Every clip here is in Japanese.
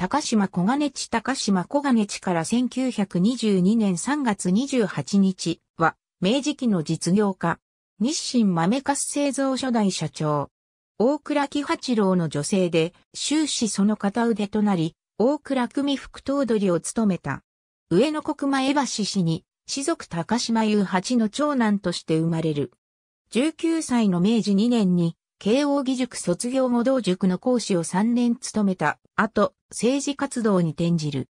高島小金地高島小金地から1922年3月28日は、明治期の実業家、日清豆粕製造初代社長、大倉木八郎の女性で、終始その片腕となり、大倉組副頭取を務めた。上野国前橋市に、士族高島雄八の長男として生まれる。19歳の明治2年に、慶応義塾卒業後同塾の講師を3年務めた後、政治活動に転じる。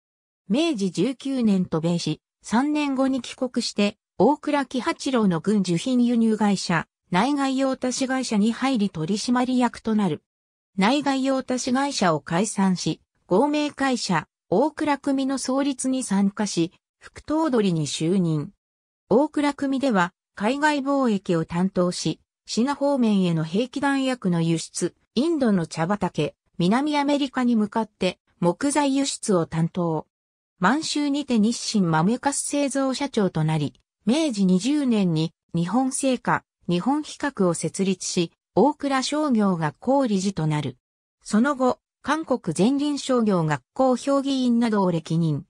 明治19年渡米し、3年後に帰国して、大倉喜八郎の軍需品輸入会社、内外用足会社に入り取締役となる。内外用足会社を解散し、合名会社、大倉組の創立に参加し、副頭取に就任。大倉組では、海外貿易を担当し、シナ方面への兵器弾薬の輸出、インドの茶畑、南アメリカに向かって木材輸出を担当。満州にて日清マムカス製造社長となり、明治20年に日本製菓、日本比較を設立し、大倉商業が高理事となる。その後、韓国前輪商業学校評議員などを歴任。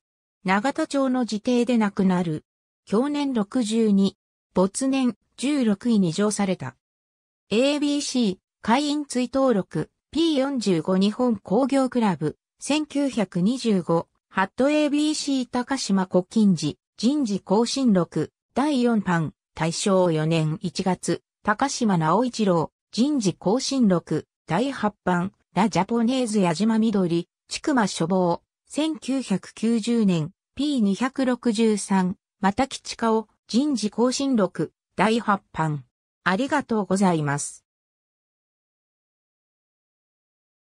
長田町の自邸で亡くなる。去年62、没年16位に上された。ABC、会員追登録、P45 日本工業クラブ、1925、ハット ABC 高島国金寺、人事更新録、第4版、大正4年1月、高島直一郎、人事更新録、第8版、ラ・ジャポネーズ矢島緑、ちくま処方、1990年、P263、また吉川か人事更新録、第8版。ありがとうございます。